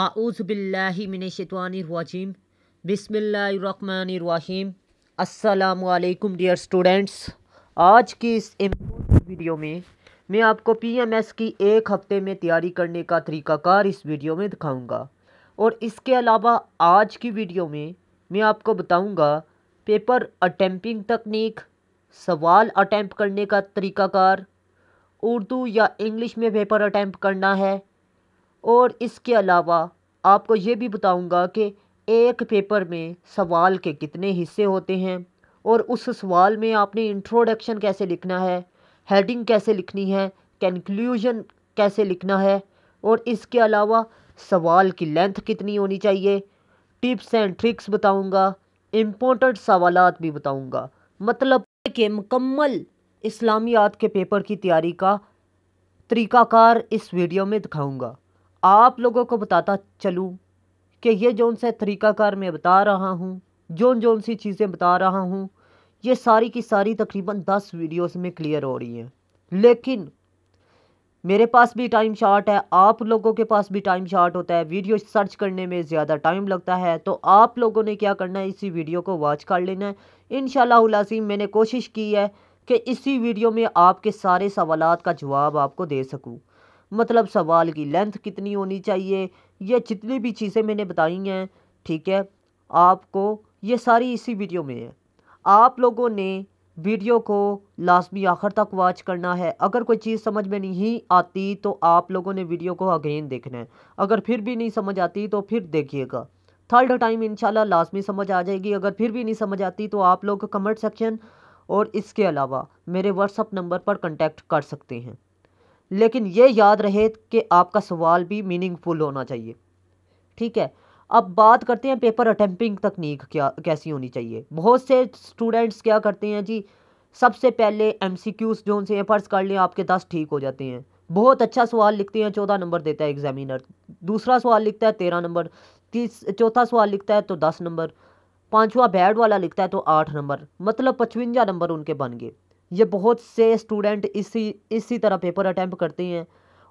आऊज़बिल्लिमिनशतवानरवाजीम बिसमीम असलकम dear students आज की इस इम्पोर्टेंट वीडियो में मैं आपको पीएमएस की एक हफ़्ते में तैयारी करने का तरीकाकार इस वीडियो में दिखाऊंगा और इसके अलावा आज की वीडियो में मैं आपको बताऊंगा पेपर अटैम्पिंग तकनीक सवाल अटैम्प करने का तरीकाकार उर्दू या इंग्लिश में पेपर अटैम्प करना है और इसके अलावा आपको ये भी बताऊंगा कि एक पेपर में सवाल के कितने हिस्से होते हैं और उस सवाल में आपने इंट्रोडक्शन कैसे लिखना है हेडिंग कैसे लिखनी है कंक्लूजन कैसे लिखना है और इसके अलावा सवाल की लेंथ कितनी होनी चाहिए टिप्स एंड ट्रिक्स बताऊंगा इम्पोर्टेंट सवाल भी बताऊंगा मतलब कि मुकम्मल इस्लामियात के पेपर की तैयारी का तरीकाकार इस वीडियो में दिखाऊंगा आप लोगों को बताता चलूँ कि ये जो उनसे तरीक़ाकार मैं बता रहा हूँ जोन जोन सी चीज़ें बता रहा हूँ ये सारी की सारी तकरीबन दस वीडियोस में क्लियर हो रही हैं लेकिन मेरे पास भी टाइम शार्ट है आप लोगों के पास भी टाइम शार्ट होता है वीडियो सर्च करने में ज़्यादा टाइम लगता है तो आप लोगों ने क्या करना है इसी वीडियो को वॉच कर लेना है इन शलासीम मैंने कोशिश की है कि इसी वीडियो में आपके सारे सवाल का जवाब आपको दे सकूँ मतलब सवाल की लेंथ कितनी होनी चाहिए या जितनी भी चीज़ें मैंने बताई हैं ठीक है आपको ये सारी इसी वीडियो में है आप लोगों ने वीडियो को लाजमी आखिर तक वॉच करना है अगर कोई चीज़ समझ में नहीं आती तो आप लोगों ने वीडियो को अगेन देखना है अगर फिर भी नहीं समझ आती तो फिर देखिएगा थर्ड टाइम इनशाला लाजमी समझ आ जाएगी अगर फिर भी नहीं समझ आती तो आप लोग कमेंट सेक्शन और इसके अलावा मेरे व्हाट्सअप नंबर पर कंटेक्ट कर सकते हैं लेकिन ये याद रहे कि आपका सवाल भी मीनिंगफुल होना चाहिए ठीक है अब बात करते हैं पेपर अटैम्पिंग तकनीक क्या कैसी होनी चाहिए बहुत से स्टूडेंट्स क्या करते हैं जी सबसे पहले एम सी क्यूज जो उनसे पर्स कर लें आपके दस ठीक हो जाते हैं बहुत अच्छा सवाल लिखते हैं चौदह नंबर देता है एग्जामिनर दूसरा सवाल लिखता है तेरह नंबर तीस चौथा सवाल लिखता है तो दस नंबर पाँचवा बैड वाला लिखता है तो आठ नंबर मतलब पचवंजा नंबर उनके बन गए ये बहुत से स्टूडेंट इसी इसी तरह पेपर अटैम्प्ट करते हैं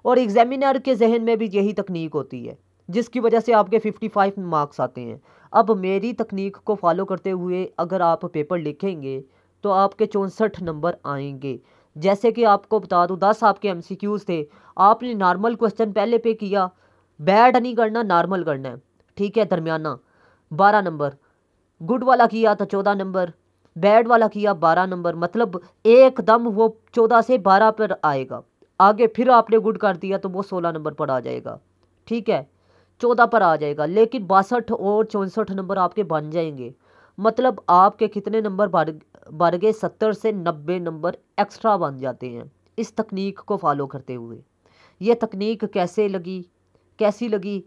और एग्जामिनर के जहन में भी यही तकनीक होती है जिसकी वजह से आपके 55 मार्क्स आते हैं अब मेरी तकनीक को फॉलो करते हुए अगर आप पेपर लिखेंगे तो आपके चौंसठ नंबर आएंगे जैसे कि आपको बता दूँ दस आपके एम थे आपने नॉर्मल क्वेश्चन पहले पे किया बैड नहीं करना नॉर्मल करना है ठीक है दरमियाना बारह नंबर गुड वाला किया तो चौदह नंबर बैड वाला किया बारह नंबर मतलब एकदम वो चौदह से बारह पर आएगा आगे फिर आपने गुड कर दिया तो वो सोलह नंबर पर आ जाएगा ठीक है चौदह पर आ जाएगा लेकिन बासठ और चौंसठ नंबर आपके बन जाएंगे मतलब आपके कितने नंबर बढ़ गए सत्तर से नब्बे नंबर एक्स्ट्रा बन जाते हैं इस तकनीक को फॉलो करते हुए ये तकनीक कैसे लगी कैसी लगी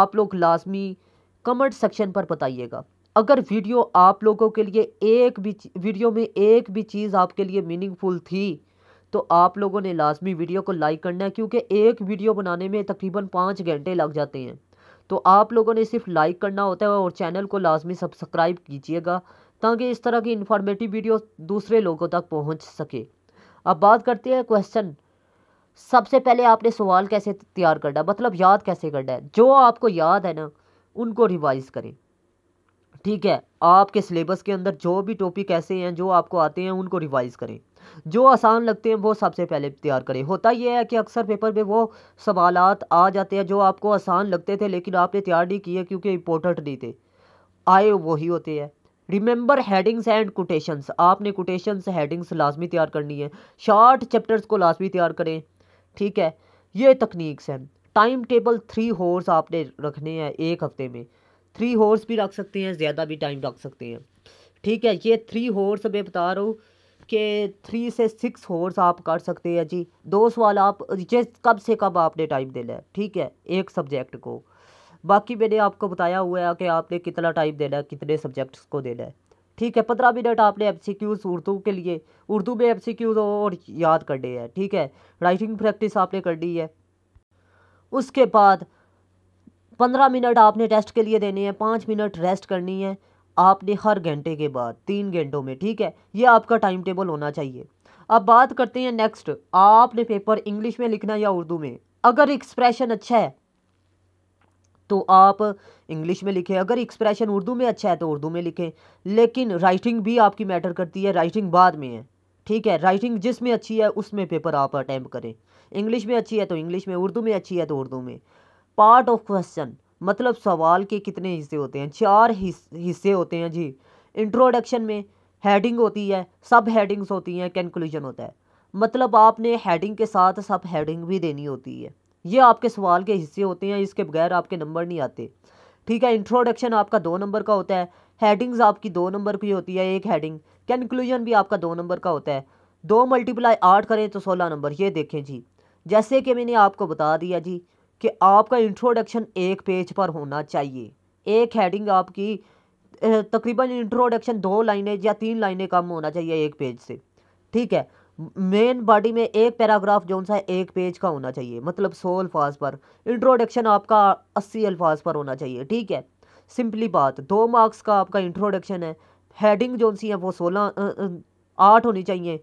आप लोग लाजमी कमेंट सेक्शन पर बताइएगा अगर वीडियो आप लोगों के लिए एक भी वीडियो में एक भी चीज़ आपके लिए मीनिंगफुल थी तो आप लोगों ने लाजमी वीडियो को लाइक करना है क्योंकि एक वीडियो बनाने में तकरीबन पाँच घंटे लग जाते हैं तो आप लोगों ने सिर्फ लाइक करना होता है और चैनल को लाजमी सब्सक्राइब कीजिएगा ताकि इस तरह की इन्फॉर्मेटिव वीडियो दूसरे लोगों तक पहुँच सके अब बात करते हैं क्वेश्चन सबसे पहले आपने सवाल कैसे तैयार करना मतलब याद कैसे करना है जो आपको याद है ना उनको रिवाइज़ करें ठीक है आपके सिलेबस के अंदर जो भी टॉपिक ऐसे हैं जो आपको आते हैं उनको रिवाइज़ करें जो आसान लगते हैं वो सबसे पहले तैयार करें होता यह है कि अक्सर पेपर में वो सवाल आ जाते हैं जो आपको आसान लगते थे लेकिन आपने तैयार नहीं किए क्योंकि इंपॉर्टेंट नहीं थे आए वही होते हैं रिमेंबर हेडिंग्स एंड कोटेशंस आपने कोटेशंस हेडिंग्स लाजमी तैयार करनी है शॉर्ट चैप्टर्स को लाजमी तैयार करें ठीक है ये तकनीक्स हैं टाइम टेबल थ्री होर्स आपने रखने हैं एक हफ्ते में थ्री हॉर्स भी रख सकते हैं ज़्यादा भी टाइम रख सकते हैं ठीक है ये थ्री हॉर्स मैं बता रहा हूँ कि थ्री से सिक्स हॉर्स आप कर सकते हैं जी दो सवाल आप जिस कब से कब आपने टाइम देना है ठीक है एक सब्जेक्ट को बाकी मैंने आपको बताया हुआ है कि आपने कितना टाइम देना है कितने सब्जेक्ट्स को देना है ठीक है पंद्रह मिनट आपने एम सी क्यूज़ उर्दू के लिए उर्दू में एम सी क्यूज़ और याद करने हैं ठीक है राइटिंग प्रैक्टिस आपने करनी है उसके बाद पंद्रह मिनट आपने टेस्ट के लिए देने हैं पाँच मिनट रेस्ट करनी है आपने हर घंटे के बाद तीन घंटों में ठीक है ये आपका टाइम टेबल होना चाहिए अब बात करते हैं नेक्स्ट आपने पेपर इंग्लिश में लिखना या उर्दू में अगर एक्सप्रेशन अच्छा है तो आप इंग्लिश में लिखें अगर एक्सप्रेशन उर्दू में अच्छा है तो उर्दू में लिखें लेकिन राइटिंग भी आपकी मैटर करती है राइटिंग बाद में है ठीक है राइटिंग जिसमें अच्छी है उसमें पेपर आप अटैम्प्ट करें इंग्लिश में अच्छी है तो इंग्लिश में उर्दू में अच्छी है तो उर्दू में पार्ट ऑफ क्वेश्चन मतलब सवाल के कितने हिस्से होते हैं चार हिस्से होते हैं जी इंट्रोडक्शन में हेडिंग होती है सब हेडिंग्स होती हैं कंक्लूजन होता है मतलब आपने हेडिंग के साथ सब हेडिंग भी देनी होती है ये आपके सवाल के हिस्से होते हैं इसके बगैर आपके नंबर नहीं आते ठीक है इंट्रोडक्शन आपका दो नंबर का होता है हेडिंग्स आपकी दो नंबर की होती है एक हेडिंग कंक्लूजन भी आपका दो नंबर का होता है दो मल्टीप्लाई आठ करें तो सोलह नंबर ये देखें जी जैसे कि मैंने आपको बता दिया जी कि आपका इंट्रोडक्शन एक पेज पर होना चाहिए एक हेडिंग आपकी तकरीबन इंट्रोडक्शन दो लाइनें या तीन लाइनें कम होना चाहिए एक पेज से ठीक है मेन बॉडी में एक पैराग्राफ जो सा एक पेज का होना चाहिए मतलब सौ अल्फाज पर इंट्रोडक्शन आपका अस्सी अल्फाज पर होना चाहिए ठीक है सिंपली बात दो मार्क्स का आपका इंट्रोडक्शन है हेडिंग जो सी है वो सोलह आठ होनी चाहिए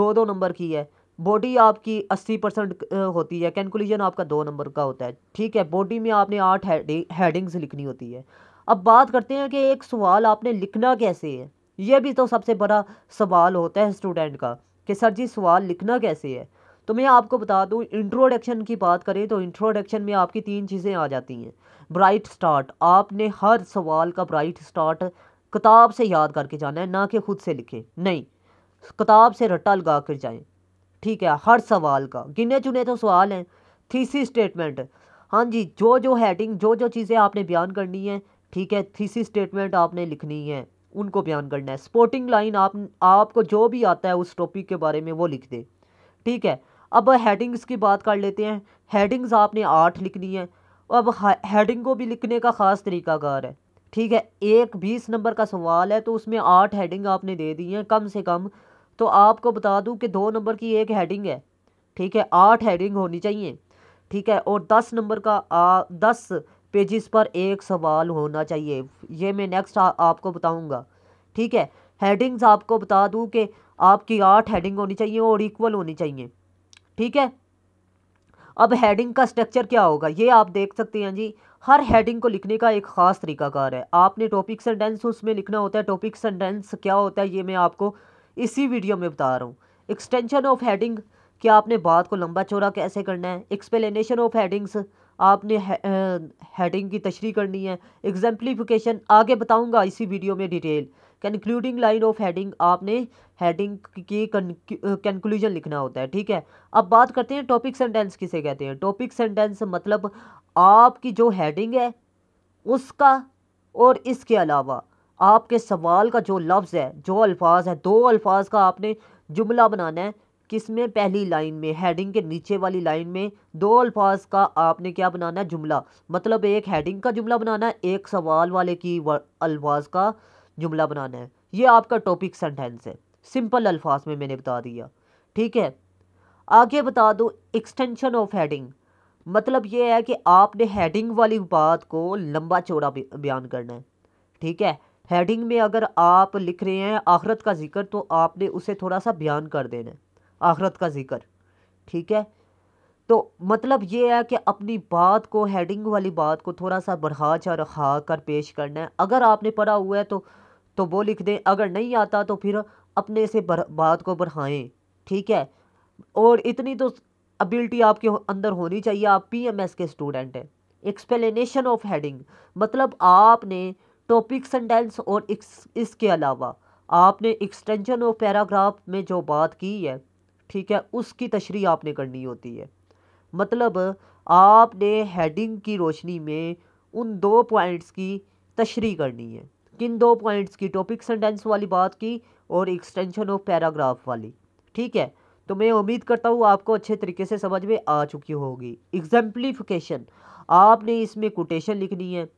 दो दो नंबर की है बॉडी आपकी अस्सी परसेंट होती है कैलकुलेशन आपका दो नंबर का होता है ठीक है बॉडी में आपने आठ हेडिंग्स लिखनी होती है अब बात करते हैं कि एक सवाल आपने लिखना कैसे है यह भी तो सबसे बड़ा सवाल होता है स्टूडेंट का कि सर जी सवाल लिखना कैसे है तो मैं आपको बता दूं इंट्रोडक्शन की बात करें तो इंट्रोडक्शन में आपकी तीन चीज़ें आ जाती हैं ब्राइट स्टार्ट आपने हर सवाल का ब्राइट स्टार्ट किताब से याद करके जाना है ना कि खुद से लिखें नहीं किताब से रट्टा लगा कर जाएँ ठीक है हर सवाल का गिने चुने तो सवाल हैं थीसी स्टेटमेंट हाँ जी जो जो हैडिंग जो जो चीज़ें आपने बयान करनी है ठीक है थीसी स्टेटमेंट आपने लिखनी है उनको बयान करना है स्पोर्टिंग लाइन आप आपको जो भी आता है उस टॉपिक के बारे में वो लिख दे ठीक है अब हेडिंग्स की बात कर लेते हैं हेडिंग्स आपने आठ लिखनी है अब हेडिंग को भी लिखने का ख़ास तरीकाकार है ठीक है एक बीस नंबर का सवाल है तो उसमें आठ हेडिंग आपने दे दी हैं कम से कम तो आपको बता दूं कि दो नंबर की एक हेडिंग है ठीक है आठ हेडिंग होनी चाहिए ठीक है और दस नंबर का आ, दस पेजेस पर एक सवाल होना चाहिए ये मैं नेक्स्ट आपको बताऊंगा ठीक है हेडिंग्स आपको बता दूं कि आपकी आठ हेडिंग होनी चाहिए और इक्वल होनी चाहिए ठीक है अब हेडिंग का स्ट्रक्चर क्या होगा ये आप देख सकते हैं जी हर हेडिंग को लिखने का एक ख़ास तरीकाकार है आपने टॉपिक सेंटेंस उसमें लिखना होता है टॉपिक सेंटेंस क्या होता है ये मैं आपको इसी वीडियो में बता रहा हूँ एक्सटेंशन ऑफ हेडिंग कि आपने बात को लंबा चौड़ा कैसे करना है एक्सप्लेनेशन ऑफ हेडिंग्स आपने हेडिंग की तशरी करनी है एग्जाम्पलीफिकेशन आगे बताऊंगा इसी वीडियो में detail concluding line of heading आपने हेडिंग की कंक्लूजन लिखना होता है ठीक है अब बात करते हैं टॉपिक सेंटेंस किसे कहते हैं टॉपिक सेंटेंस मतलब आपकी जो हेडिंग है उसका और इसके अलावा आपके सवाल का जो लफ्ज़ है जो अल्फाज है दो अल्फाज का आपने जुमला बनाना है किस में पहली लाइन में हेडिंग के नीचे वाली लाइन में दो अल्फाज का आपने क्या बनाना है जुमला मतलब एक हेडिंग का जुमला बनाना है एक सवाल वाले की अल्फाज का जुमला बनाना है ये आपका टॉपिक सेंटेंस है सिंपल अल्फाज में मैंने बता दिया ठीक है आगे बता दो एक्सटेंशन ऑफ हेडिंग मतलब ये है कि आपने हेडिंग वाली बात को लंबा चौड़ा बयान करना है ठीक है हेडिंग में अगर आप लिख रहे हैं आखरत का जिक्र तो आपने उसे थोड़ा सा बयान कर देना आखरत का जिक्र ठीक है तो मतलब ये है कि अपनी बात को हेडिंग वाली बात को थोड़ा सा बढ़ा चा रखा कर पेश करना है अगर आपने पढ़ा हुआ है तो तो वो लिख दें अगर नहीं आता तो फिर अपने से बात को बढ़ाएं ठीक है और इतनी तो एबिलिटी आपके अंदर होनी चाहिए आप पीएमएस के स्टूडेंट हैं एक्सप्लेनेशन ऑफ हेडिंग मतलब आपने टॉपिक सेंटेंस और इसके अलावा आपने एक्सटेंशन और पैराग्राफ में जो बात की है ठीक है उसकी तशरी आपने करनी होती है मतलब आपने हेडिंग की रोशनी में उन दो पॉइंट्स की तशरी करनी है किन दो पॉइंट्स की टॉपिक सेंटेंस वाली बात की और एक्सटेंशन ऑफ पैराग्राफ वाली ठीक है तो मैं उम्मीद करता हूँ आपको अच्छे तरीके से समझ में आ चुकी होगी एग्जाम्पलीफिकेशन आपने इसमें कोटेशन लिखनी है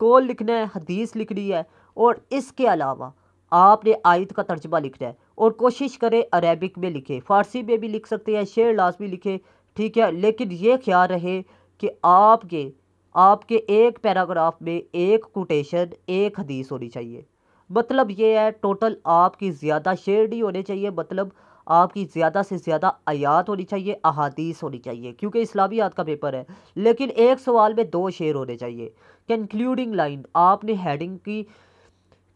कौल लिखना है हदीस लिखनी है और इसके अलावा आपने आयत का तर्जमा लिखना है और कोशिश करें अरेबिक में लिखें फ़ारसी में भी लिख सकते हैं शेर लाजमी लिखें ठीक है लेकिन ये ख्याल रहे कि आपके आपके एक पैराग्राफ में एक कोटेशन एक हदीस होनी चाहिए मतलब ये है टोटल आपकी ज़्यादा शेर नहीं होने चाहिए मतलब आपकी ज़्यादा से ज़्यादा आयात होनी चाहिए अहादीस होनी चाहिए क्योंकि इस्लामियात का पेपर है लेकिन एक सवाल में दो शेर होने चाहिए कंक्लूडिंग लाइन आपने हेडिंग की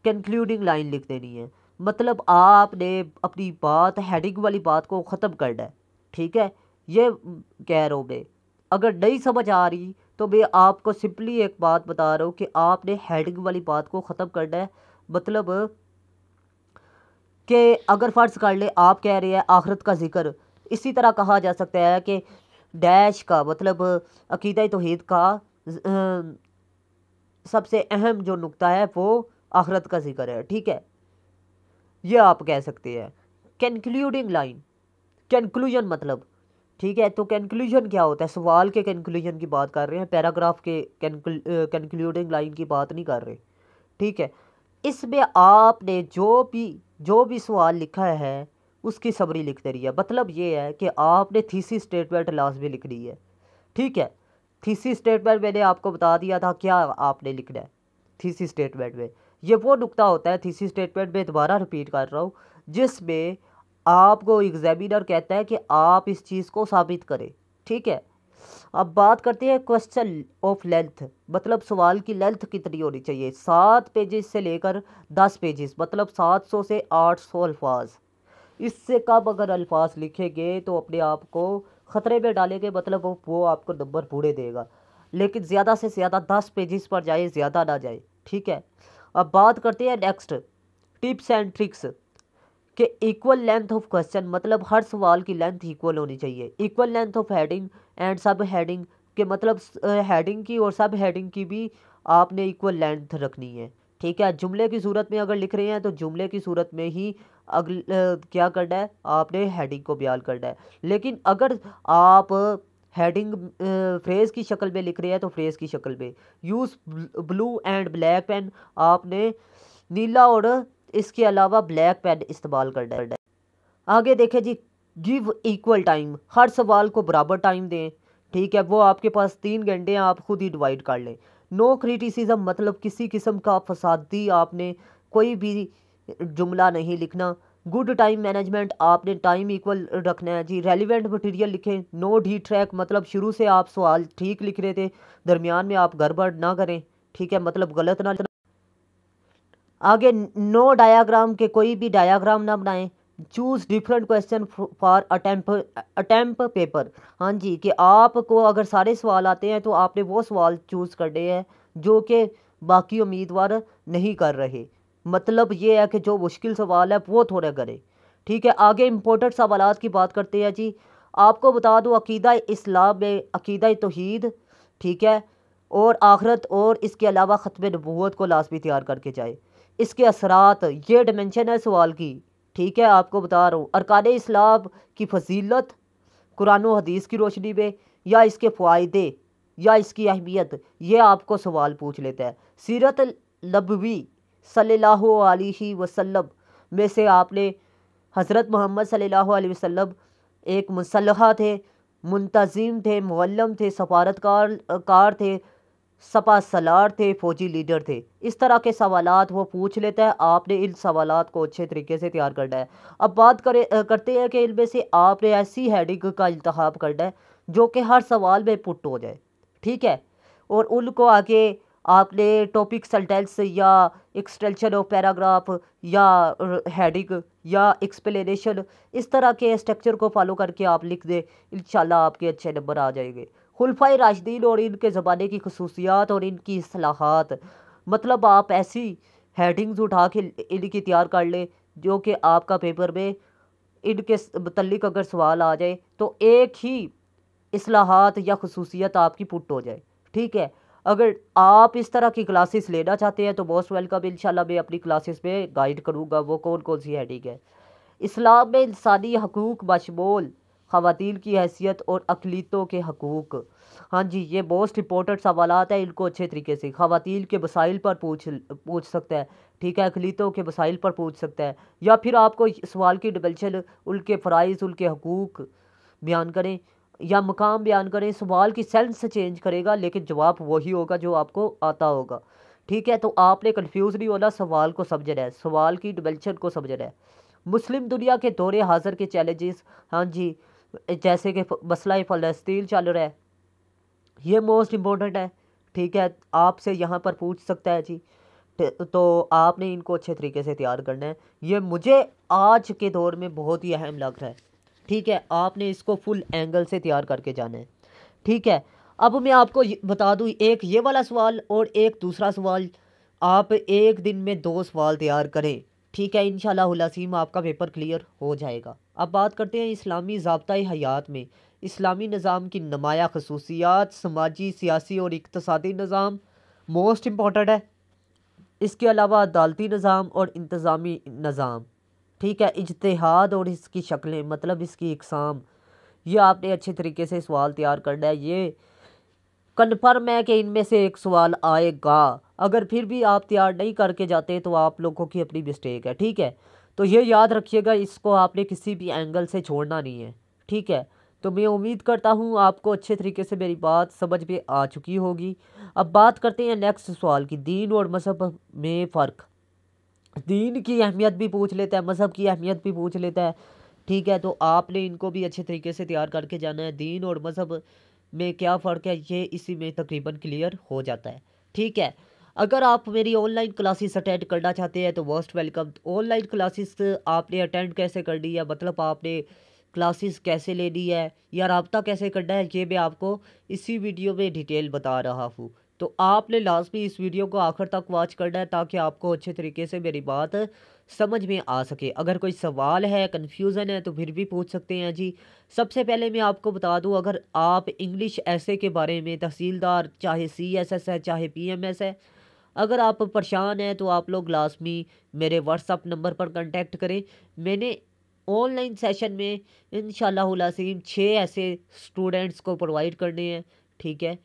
कंक्लूडिंग लाइन लिख देनी है मतलब आपने अपनी बात हेडिंग वाली बात को ख़त्म कर है ठीक है ये कह रहा हूँ मैं अगर नहीं समझ आ रही तो मैं आपको सिंपली एक बात बता रहा हूँ कि आपने हेडिंग वाली बात को ख़त्म करना है मतलब कि अगर फ़र्ज़ कर ले आप कह रहे हैं आखरत का ज़िक्र इसी तरह कहा जा सकता है कि डैश का मतलब अकीद तोहद का सबसे अहम जो नुकता है वो आखरत का जिक्र है ठीक है ये आप कह सकते हैं कंक्लूडिंग लाइन कंक्लूजन मतलब ठीक है तो कंक्लूजन क्या होता है सवाल के कंक्लूजन की बात कर रहे हैं पैराग्राफ के कंक्लूडिंग लाइन की बात नहीं कर रहे ठीक है इसमें आपने जो भी जो भी सवाल लिखा है उसकी सबरी लिख दे रही है मतलब ये है कि आपने थीसी स्टेटमेंट लास्ट में लिखनी है ठीक है थीसी स्टेटमेंट मैंने आपको बता दिया था क्या आपने लिखना है थीसी स्टेटमेंट में ये वो नुकता होता है थीसी स्टेटमेंट में दोबारा रिपीट कर रहा हूँ जिसमें आपको एग्जामिनर कहता है कि आप इस चीज़ को साबित करें ठीक है अब बात करते हैं क्वेश्चन ऑफ लेंथ मतलब सवाल की लेंथ कितनी होनी चाहिए सात पेजेस से लेकर दस पेजेस मतलब सात सौ से आठ सौ अल्फाज इससे कम अगर अल्फाज लिखेंगे तो अपने आप को ख़तरे में डालेंगे मतलब वो, वो आपको नंबर पूरे देगा लेकिन ज़्यादा से ज़्यादा दस पेजेस पर जाए ज़्यादा ना जाए ठीक है अब बात करते हैं नेक्स्ट टिप्स एंड ट्रिक्स कि इक्वल लेंथ ऑफ क्वेश्चन मतलब हर सवाल की लेंथ इक्वल होनी चाहिए equal length of heading and subheading के मतलब हेडिंग की और सब हेडिंग की भी आपने इक्वल लेंथ रखनी है ठीक है जुमले की सूरत में अगर लिख रहे हैं तो जुमले की सूरत में ही अगल क्या करना है आपने हेडिंग को बयान करना है लेकिन अगर आप हेडिंग फ्रेज़ की शक्ल में लिख रहे हैं तो फ्रेज़ की शक्ल में use blue and black pen आपने नीला और इसके अलावा ब्लैक पैड इस्तेमाल कर डेड आगे देखें जी गिव इक्वल टाइम हर सवाल को बराबर टाइम दें ठीक है वो आपके पास तीन घंटे हैं आप खुद ही डिवाइड कर लें नो क्रिटिसिज्म मतलब किसी किस्म का फसादी आपने कोई भी जुमला नहीं लिखना गुड टाइम मैनेजमेंट आपने टाइम इक्वल रखना है जी रेलिवेंट मटेरियल लिखें नो डी ट्रैक मतलब शुरू से आप सवाल ठीक लिख रहे थे दरमियान में आप गड़बड़ ना करें ठीक है मतलब गलत ना आगे नो डायाग्राम के कोई भी डायाग्राम ना बनाएं choose different question for attempt attempt paper हाँ जी कि आपको अगर सारे सवाल आते हैं तो आपने वो सवाल चूज़ करने हैं जो कि बाकी उम्मीदवार नहीं कर रहे मतलब ये है कि जो मुश्किल सवाल है वो थोड़ा करें ठीक है आगे इम्पोर्टेंट सवाल की बात करते हैं जी आपको बता दूँ अकीदा इस्लाम में अकीदा तोहद ठीक है और आखरत और इसके अलावा ख़त्म नबूत को लाजमी तैयार करके जाए इसके असरात ये डिमेंशन है सवाल की ठीक है आपको बता रहा हूँ अरकान इस्लाम की फजीलत कुरान हदीस की रोशनी में या इसके फ़ायदे या इसकी अहमियत ये आपको सवाल पूछ लेता है सीरत नबवी सल्लल्लाहु वसलम वसल्लम में से आपने हज़रत मोहम्मद सल्ला अलैहि एक मुसलह थे मुंतज़िम थे मुल्लम थे सफारतकार कार थे सपा सलार थे फौजी लीडर थे इस तरह के सवाल वो पूछ लेता है आपने इन सवाल को अच्छे तरीके से तैयार करना है अब बात करें करते हैं कि इनमें से आपने ऐसी हेडिंग का इंतब करना है जो कि हर सवाल में पुट हो जाए ठीक है और उनको आगे आपने टॉपिक सेंटेंस या एक्सटेंशन ऑफ पैराग्राफ या हेडिंग या एक्सप्लेनेशन इस तरह के स्ट्रक्चर को फॉलो करके आप लिख दें इन आपके अच्छे नंबर आ जाएंगे खुलफा राशदीन और इनके ज़माने की खसूसियात और इनकी असलाहत मतलब आप ऐसी हेडिंग्स उठा के इनकी तैयार कर लें जो कि आपका पेपर में इनके मतलब अगर सवाल आ जाए तो एक ही असलाहत या खसूसियत आपकी पुट हो जाए ठीक है अगर आप इस तरह की क्लासेस लेना चाहते हैं तो मोस्ट वेलकम इंशाल्लाह मैं अपनी क्लासेस में गाइड करूँगा वो कौन कौन सी हेडिंग है इस्लाम में इंसानी हकूक मशमोल खातन की हैसियत और अकलीतों के हकूक़ हाँ जी ये मोस्ट इंपॉर्टेंट सवाल है इनको अच्छे तरीके से खातन के वसाइल पर पूछ पूछ सकता है ठीक है अकलीतों के वसाइल पर पूछ सकता है या फिर आपको सवाल की डिमेंशन उनके फ़रज़ उनके हकूक़ बयान करें या मकाम बयान करें सवाल की सेंस चेंज करेगा लेकिन जवाब वही होगा जो आपको आता होगा ठीक है तो आपने कन्फ्यूज़ नहीं होना सवाल को समझना है सवाल की डिमेंशन को समझना है मुस्लिम दुनिया के दौरे हाजिर के चैलेंजेस हाँ जी जैसे कि मसला फ़लस्तीन चल रहा है ये मोस्ट इम्पोर्टेंट है ठीक है आपसे यहाँ पर पूछ सकता है जी तो आपने इनको अच्छे तरीके से तैयार करना है ये मुझे आज के दौर में बहुत ही अहम लग रहा है ठीक है आपने इसको फुल एंगल से तैयार करके जाना है ठीक है अब मैं आपको बता दूँ एक ये वाला सवाल और एक दूसरा सवाल आप एक दिन में दो सवाल तैयार करें ठीक है इन लसीम आपका पेपर क्लियर हो जाएगा अब बात करते हैं इस्लामी जबत हयात में इस्लामी निज़ाम की नमाया खसूसियात समाजी सियासी और इकतसादी निज़ाम मोस्ट इम्पॉर्टेंट है इसके अलावा अदालती निज़ाम और इंतज़ामी निज़ाम ठीक है इजतहाद और इसकी शक्लें मतलब इसकी इकसाम ये आपने अच्छे तरीके से सवाल तैयार करना है ये कन्फर्म है कि इनमें से एक सवाल आएगा अगर फिर भी आप तैयार नहीं करके जाते तो आप लोगों की अपनी मिस्टेक है ठीक है तो ये याद रखिएगा इसको आपने किसी भी एंगल से छोड़ना नहीं है ठीक है तो मैं उम्मीद करता हूँ आपको अच्छे तरीके से मेरी बात समझ में आ चुकी होगी अब बात करते हैं नेक्स्ट सवाल की दीन और मजहब में फ़र्क दीन की अहमियत भी पूछ लेता है मज़हब की अहमियत भी पूछ लेता है ठीक है तो आपने इनको भी अच्छे तरीके से तैयार करके जाना है दीन और मज़हब में क्या फ़र्क है ये इसी में तकरीबन क्लियर हो जाता है ठीक है अगर आप मेरी ऑनलाइन क्लासेस अटेंड करना चाहते हैं तो मोस्ट वेलकम ऑनलाइन क्लासेस आपने अटेंड कैसे कर ली है मतलब आपने क्लासेस कैसे लेनी है या रबता कैसे करना है ये मैं आपको इसी वीडियो में डिटेल बता रहा हूँ तो आपने लाजमी इस वीडियो को आखिर तक वॉच करना है ताकि आपको अच्छे तरीके से मेरी बात समझ में आ सके अगर कोई सवाल है कन्फ्यूज़न है तो फिर भी पूछ सकते हैं जी सबसे पहले मैं आपको बता दूं अगर आप इंग्लिश ऐसे के बारे में तहसीलदार चाहे सी एस एस है चाहे पी एम एस है अगर आप परेशान हैं तो आप लोग लाजमी मेरे व्हाट्सअप नंबर पर कंटेक्ट करें मैंने ऑनलाइन सेशन में इन शसीम छः ऐसे स्टूडेंट्स को प्रोवाइड करने हैं ठीक है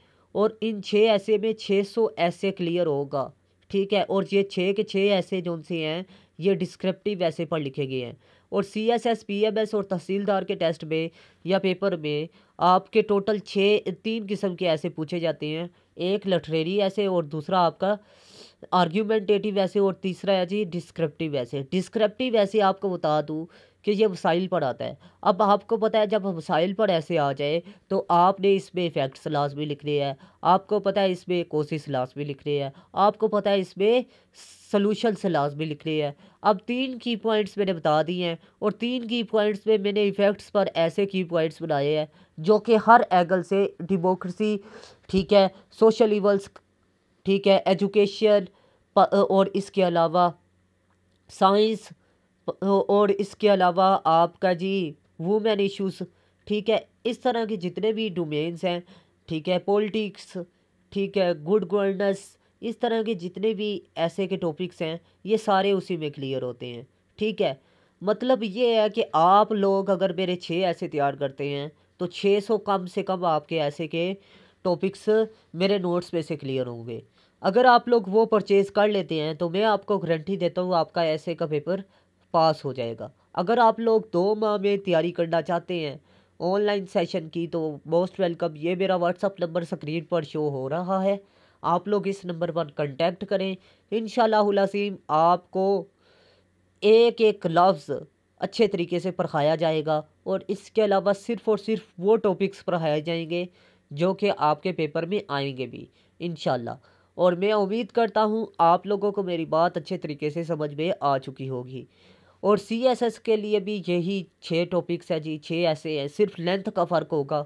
और इन छः ऐसे में छः सौ ऐसे क्लियर होगा ठीक है और ये छः के छः ऐसे जो से हैं ये डिस्क्रिप्टिव ऐसे पर लिखे गए हैं और C S S P M S और तहसीलदार के टेस्ट में या पेपर में आपके टोटल छः तीन किस्म के ऐसे पूछे जाते हैं एक लठरेरी ऐसे और दूसरा आपका आर्ग्यूमेंटेटिव ऐसे और तीसरा है जी डिस्क्रिप्टिव ऐसे डिस्क्रिप्टिव ऐसे आपको बता दूँ कि ये वसाइल पर आता है अब आपको पता है जब वसाइल पर ऐसे आ जाए तो आपने इसमें इफ़ेक्ट्स लाजमी लिखने हैं आपको पता है इसमें कोशिश लाजमी लिख रहे हैं आपको पता है इसमें सोलूशन से लाजमी रही हैं अब तीन की पॉइंट्स मैंने बता दिए हैं और तीन की पॉइंट्स में मैंने इफ़ेक्ट्स पर ऐसे की पॉइंट्स बनाए हैं जो कि हर एंगल से डेमोक्रेसी ठीक है सोशल इवल्स ठीक है एजुकेशन और इसके अलावा साइंस और इसके अलावा आपका जी वुमेन इश्यूज ठीक है इस तरह के जितने भी डोमेन्स हैं ठीक है पॉलिटिक्स ठीक है गुड गवर्नेंस इस तरह के जितने भी ऐसे के टॉपिक्स हैं ये सारे उसी में क्लियर होते हैं ठीक है मतलब ये है कि आप लोग अगर मेरे छः ऐसे तैयार करते हैं तो छः सौ कम से कम आपके ऐसे के टॉपिक्स मेरे नोट्स में से क्लियर होंगे अगर आप लोग वो परचेज़ कर लेते हैं तो मैं आपको गारंटी देता हूँ आपका ऐसे का पेपर पास हो जाएगा अगर आप लोग दो माह में तैयारी करना चाहते हैं ऑनलाइन सेशन की तो मोस्ट वेलकम ये मेरा व्हाट्सअप नंबर स्क्रीन पर शो हो रहा है आप लोग इस नंबर पर कंटेक्ट करें इन शसीम आपको एक एक लफ्ज़ अच्छे तरीके से पढ़ाया जाएगा और इसके अलावा सिर्फ़ और सिर्फ वो टॉपिक्स पढ़ाए जाएंगे जो कि आपके पेपर में आएंगे भी इन और मैं उम्मीद करता हूँ आप लोगों को मेरी बात अच्छे तरीके से समझ में आ चुकी होगी और सी एस एस के लिए भी यही छः टॉपिक्स हैं जी छः ऐसे हैं सिर्फ लेंथ का फ़र्क होगा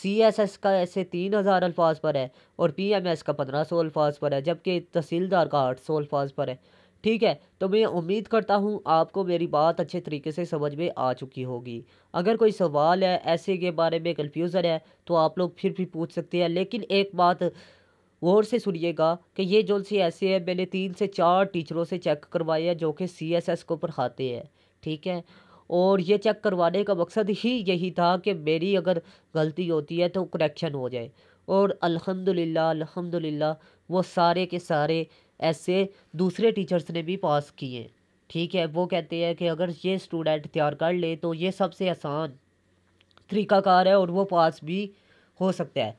सी एस एस का ऐसे तीन हज़ार अल्फाज पर है और पी एम एस का पंद्रह सौ अल्फाज पर है जबकि तहसीलदार का आठ सौ अल्फाज पर है ठीक है तो मैं उम्मीद करता हूँ आपको मेरी बात अच्छे तरीके से समझ में आ चुकी होगी अगर कोई सवाल है ऐसे के बारे में कन्फ्यूज़न है तो आप लोग फिर भी पूछ सकते हैं लेकिन एक बात गौर से सुनिएगा कि ये जो सी ऐसे है मैंने तीन से चार टीचरों से चेक करवाए हैं जो कि सी एस एस को पढ़ाते हैं ठीक है और ये चेक करवाने का मकसद ही यही था कि मेरी अगर गलती होती है तो करेक्शन हो जाए और अल्हम्दुलिल्लाह अल्हम्दुलिल्लाह वो सारे के सारे ऐसे दूसरे टीचर्स ने भी पास किए ठीक है वो कहते हैं कि अगर ये स्टूडेंट तैयार कर ले तो ये सबसे आसान तरीकाकार है और वो पास भी हो सकता है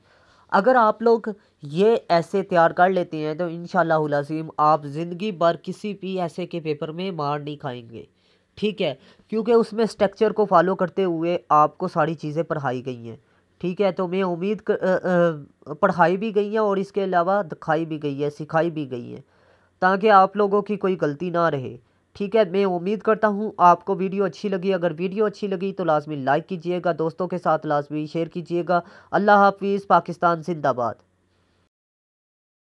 अगर आप लोग ये ऐसे तैयार कर लेते हैं तो इन शाहम आप ज़िंदगी भर किसी भी ऐसे के पेपर में मार नहीं खाएंगे ठीक है क्योंकि उसमें स्ट्रक्चर को फॉलो करते हुए आपको सारी चीज़ें पढ़ाई गई हैं ठीक है तो मैं उम्मीद पढ़ाई भी गई हैं और इसके अलावा दिखाई भी गई है सिखाई भी गई है ताकि आप लोगों की कोई गलती ना रहे ठीक है मैं उम्मीद करता हूँ आपको वीडियो अच्छी लगी अगर वीडियो अच्छी लगी तो लाजमी लाइक कीजिएगा दोस्तों के साथ लाजमी शेयर कीजिएगा अल्लाह हाफिज़ पाकिस्तान जिंदाबाद